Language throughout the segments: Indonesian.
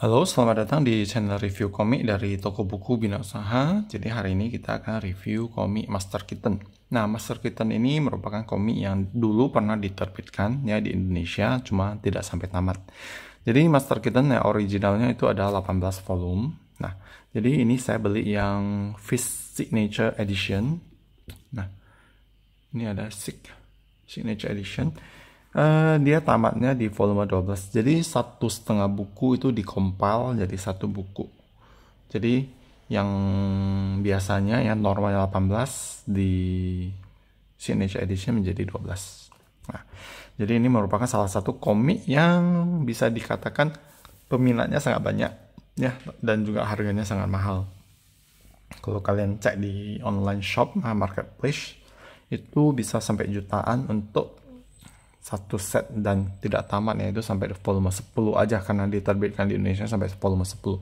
Halo, selamat datang di channel review komik dari toko buku Bina Usaha. Jadi hari ini kita akan review komik Master Kitten. Nah, Master Kitten ini merupakan komik yang dulu pernah diterbitkan ya di Indonesia, cuma tidak sampai tamat. Jadi Master Kitten yang originalnya itu ada 18 volume. Nah, jadi ini saya beli yang Fish Signature Edition. Nah, ini ada Sig Signature Edition. Eh, dia tamatnya di volume 12 jadi satu setengah buku itu dikompal jadi satu buku jadi yang biasanya ya normalnya 18 di signature edition menjadi 12 nah jadi ini merupakan salah satu komik yang bisa dikatakan peminatnya sangat banyak ya dan juga harganya sangat mahal kalau kalian cek di online shop marketplace itu bisa sampai jutaan untuk satu set dan tidak tamat ya itu sampai volume 10 aja karena diterbitkan di Indonesia sampai volume 10. Oke.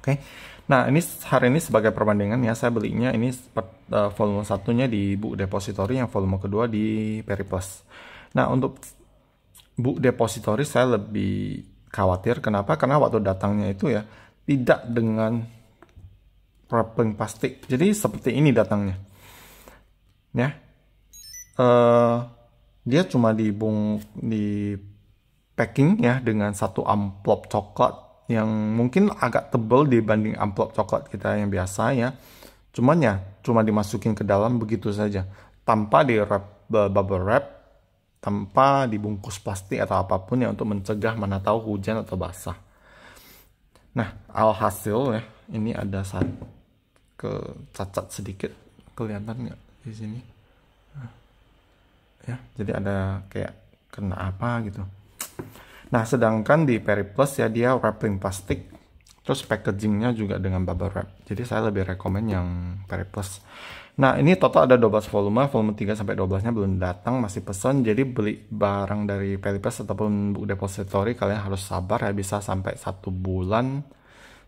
Okay. Nah, ini hari ini sebagai perbandingan ya saya belinya ini e, volume satunya di Book Depository yang volume kedua di Periplus. Nah, untuk Book Depository saya lebih khawatir kenapa? Karena waktu datangnya itu ya tidak dengan wrapping plastik. Jadi seperti ini datangnya. Ya. Eh uh, dia cuma dibung di packing ya dengan satu amplop coklat yang mungkin agak tebal dibanding amplop coklat kita yang biasa ya. Cuman ya cuma dimasukin ke dalam begitu saja tanpa di wrap bubble wrap tanpa dibungkus plastik atau apapun ya untuk mencegah mana tahu hujan atau basah. Nah, alhasil ya ini ada satu ke cacat sedikit kelihatan nggak di sini? ya jadi ada kayak kena apa gitu nah sedangkan di Periplus ya dia wrapping plastik terus packagingnya juga dengan bubble wrap jadi saya lebih rekomen yang Periplus nah ini total ada 12 volume volume 3 sampai 12 nya belum datang masih pesan jadi beli barang dari Periplus ataupun buku depository kalian harus sabar ya bisa sampai satu bulan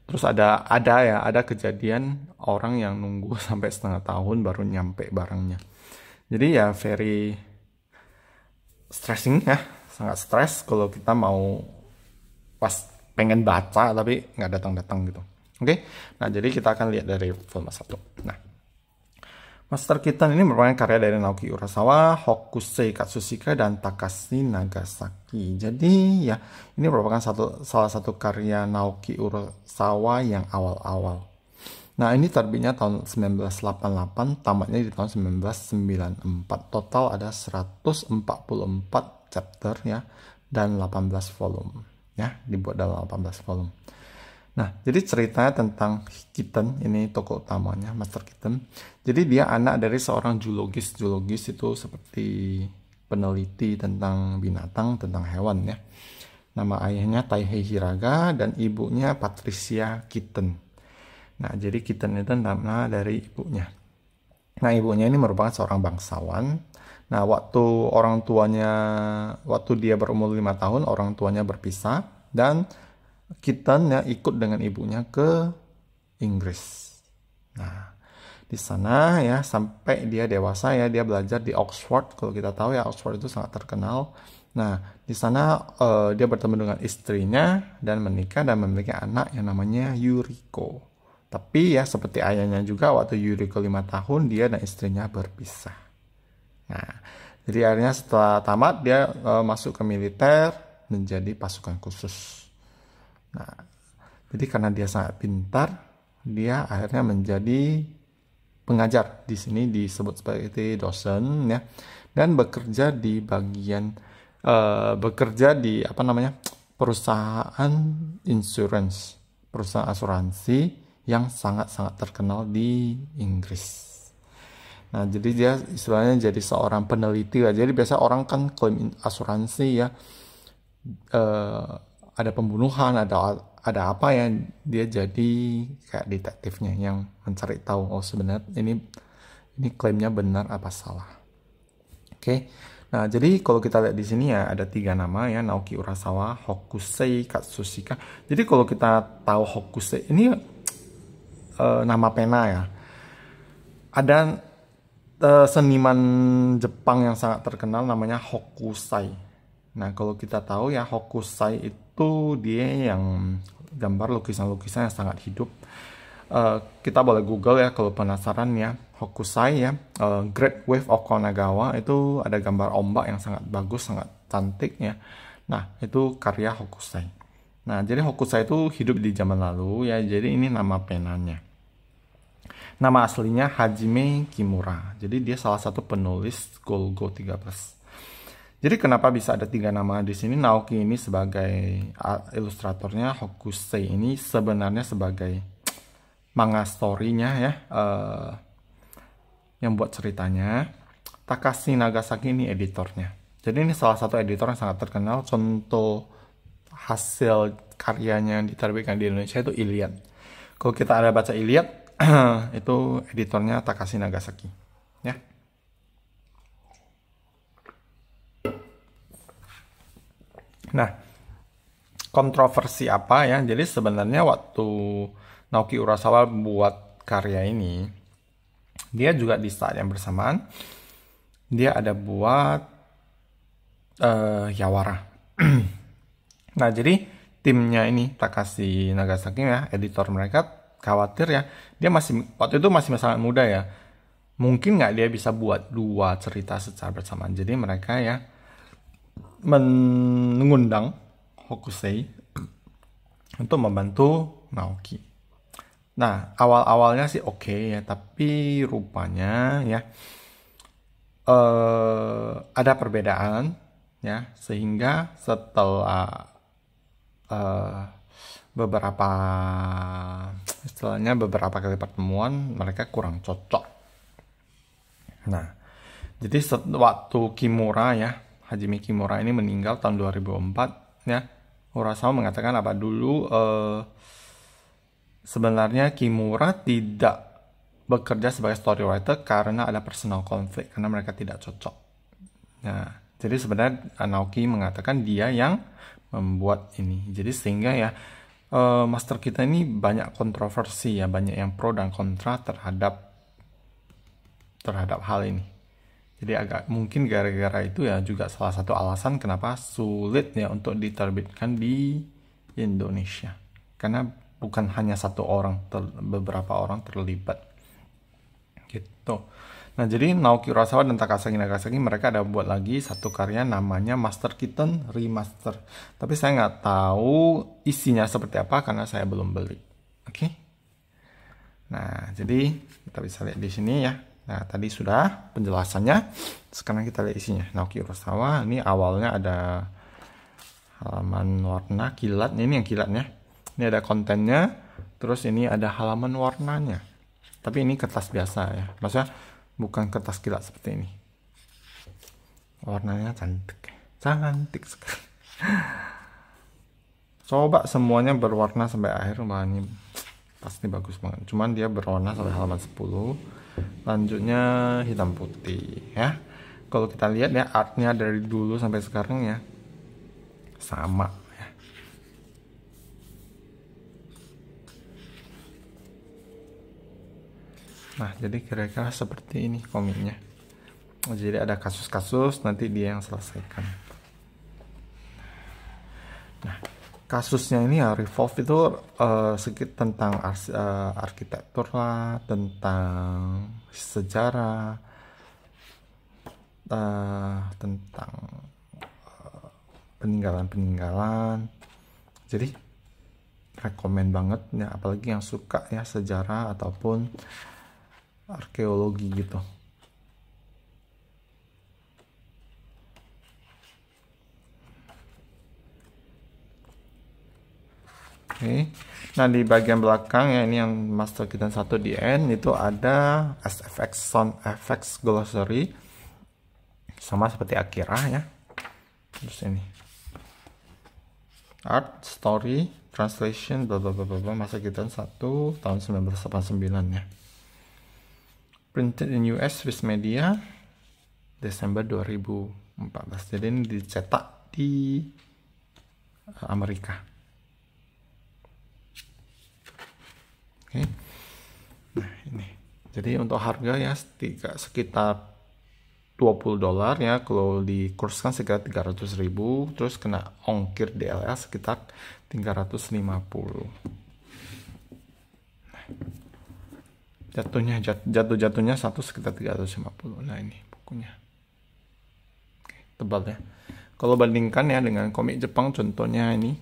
terus ada ada ya ada kejadian orang yang nunggu sampai setengah tahun baru nyampe barangnya jadi ya very stressing ya sangat stres kalau kita mau pas pengen baca tapi nggak datang-datang gitu oke okay? nah jadi kita akan lihat dari volume satu nah Master kita ini merupakan karya dari Naoki Urasawa, Hokusei Katsushika, dan Takashi Nagasaki. Jadi ya, ini merupakan satu, salah satu karya Naoki Urasawa yang awal-awal. Nah ini terbitnya tahun 1988, tamatnya di tahun 1994. Total ada 144 chapter ya dan 18 volume ya dibuat dalam 18 volume. Nah, jadi ceritanya tentang Kitten, ini toko utamanya, Master Kitten. Jadi dia anak dari seorang zoologis. Zoologis itu seperti peneliti tentang binatang, tentang hewan ya. Nama ayahnya Taihei Hiraga dan ibunya Patricia Kitten. Nah, jadi Kitten itu nama dari ibunya. Nah, ibunya ini merupakan seorang bangsawan. Nah, waktu orang tuanya, waktu dia berumur lima tahun, orang tuanya berpisah dan Kitten ya ikut dengan ibunya ke Inggris. Nah, di sana ya sampai dia dewasa ya dia belajar di Oxford. Kalau kita tahu ya Oxford itu sangat terkenal. Nah, di sana uh, dia bertemu dengan istrinya dan menikah dan memiliki anak yang namanya Yuriko. Tapi ya seperti ayahnya juga waktu Yuriko 5 tahun dia dan istrinya berpisah. Nah, jadi akhirnya setelah tamat dia e, masuk ke militer menjadi pasukan khusus. Nah, jadi karena dia sangat pintar, dia akhirnya menjadi pengajar di sini disebut sebagai dosen ya dan bekerja di bagian e, bekerja di apa namanya perusahaan insurance perusahaan asuransi yang sangat-sangat terkenal di Inggris. Nah, jadi dia istilahnya jadi seorang peneliti lah. Jadi biasa orang kan klaim asuransi ya eh, ada pembunuhan, ada ada apa ya dia jadi kayak detektifnya yang mencari tahu oh sebenarnya ini ini klaimnya benar apa salah. Oke. Nah, jadi kalau kita lihat di sini ya ada tiga nama ya Naoki Urasawa, Hokusei Katsushika. Jadi kalau kita tahu Hokusei ini uh, nama pena ya. Ada uh, seniman Jepang yang sangat terkenal namanya Hokusai. Nah, kalau kita tahu ya Hokusai itu dia yang gambar lukisan-lukisan yang sangat hidup. Uh, kita boleh Google ya kalau penasaran ya. Hokusai ya, uh, Great Wave of Konagawa itu ada gambar ombak yang sangat bagus, sangat cantik ya. Nah, itu karya Hokusai. Nah, jadi Hokusai itu hidup di zaman lalu ya, jadi ini nama penanya. Nama aslinya Hajime Kimura. Jadi dia salah satu penulis Golgo 3 Plus. Jadi kenapa bisa ada tiga nama di sini? Naoki ini sebagai ilustratornya, Hokusei ini sebenarnya sebagai manga story-nya ya, uh, yang buat ceritanya. Takashi Nagasaki ini editornya. Jadi ini salah satu editor yang sangat terkenal. Contoh hasil karyanya yang diterbitkan di Indonesia itu Iliad. Kalau kita ada baca Iliad, itu editornya Takashi Nagasaki ya nah kontroversi apa ya jadi sebenarnya waktu Naoki Urasawa buat karya ini dia juga di saat yang bersamaan dia ada buat uh, Yawara nah jadi timnya ini Takashi Nagasaki ya editor mereka khawatir ya dia masih waktu itu masih sangat muda ya mungkin nggak dia bisa buat dua cerita secara bersamaan jadi mereka ya mengundang Hokusei untuk membantu Naoki nah awal awalnya sih oke okay ya tapi rupanya ya eh, ada perbedaan ya sehingga setelah eh, beberapa istilahnya beberapa kali pertemuan mereka kurang cocok. Nah, jadi waktu Kimura ya, Hajime Kimura ini meninggal tahun 2004 ya. Urasawa mengatakan apa dulu eh, sebenarnya Kimura tidak bekerja sebagai story writer karena ada personal konflik karena mereka tidak cocok. Nah, jadi sebenarnya Naoki mengatakan dia yang membuat ini. Jadi sehingga ya uh, master kita ini banyak kontroversi ya, banyak yang pro dan kontra terhadap terhadap hal ini. Jadi agak mungkin gara-gara itu ya juga salah satu alasan kenapa sulit ya untuk diterbitkan di Indonesia. Karena bukan hanya satu orang, ter beberapa orang terlibat gitu. Nah, jadi Naoki Urasawa dan Takasagi Nagasaki mereka ada buat lagi satu karya namanya Master Kitten Remaster. Tapi saya nggak tahu isinya seperti apa karena saya belum beli. Oke. Okay? Nah, jadi kita bisa lihat di sini ya. Nah, tadi sudah penjelasannya. Sekarang kita lihat isinya. Naoki Urasawa ini awalnya ada halaman warna kilat. Ini yang kilatnya. Ini ada kontennya. Terus ini ada halaman warnanya tapi ini kertas biasa ya maksudnya bukan kertas kilat seperti ini warnanya cantik cantik sekali coba semuanya berwarna sampai akhir ini pasti bagus banget cuman dia berwarna sampai halaman 10 lanjutnya hitam putih ya kalau kita lihat ya artnya dari dulu sampai sekarang ya sama Nah, jadi kira-kira seperti ini komiknya. Jadi ada kasus-kasus nanti dia yang selesaikan. Nah, kasusnya ini ya Revolve itu uh, eh, sedikit tentang ar uh, eh, arsitektur lah, tentang sejarah, uh, tentang peninggalan-peninggalan. Uh, Jadi rekomend banget ya apalagi yang suka ya sejarah ataupun arkeologi gitu Oke. Nah, di bagian belakang ya ini yang master kita satu di N itu ada SFX sound effects glossary. Sama seperti Akira ya. Terus ini. Art, story, translation, bla bla bla bla, master kita satu tahun 1989 ya printed in US Swiss Media, Desember 2014 jadi ini dicetak di uh, Amerika oke okay. nah ini jadi untuk harga ya tiga, sekitar 20 dolar ya kalau dikurskan sekitar 300 ribu terus kena ongkir DLL sekitar 350 nah jatuhnya jatuh jatuhnya satu sekitar 350 nah ini bukunya Oke, tebal ya kalau bandingkan ya dengan komik Jepang contohnya ini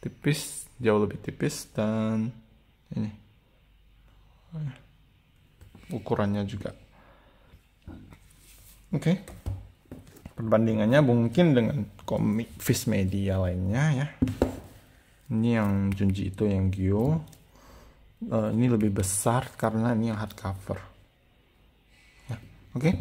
tipis jauh lebih tipis dan ini ukurannya juga oke okay. perbandingannya mungkin dengan komik fish media lainnya ya ini yang Junji itu yang Gyo uh, ini lebih besar karena ini yang hardcover ya, oke okay?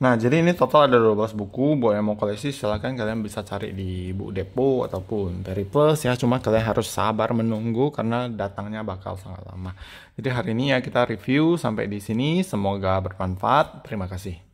nah jadi ini total ada 12 buku buat yang mau koleksi silahkan kalian bisa cari di buku depo ataupun peri plus ya cuma kalian harus sabar menunggu karena datangnya bakal sangat lama jadi hari ini ya kita review sampai di sini semoga bermanfaat terima kasih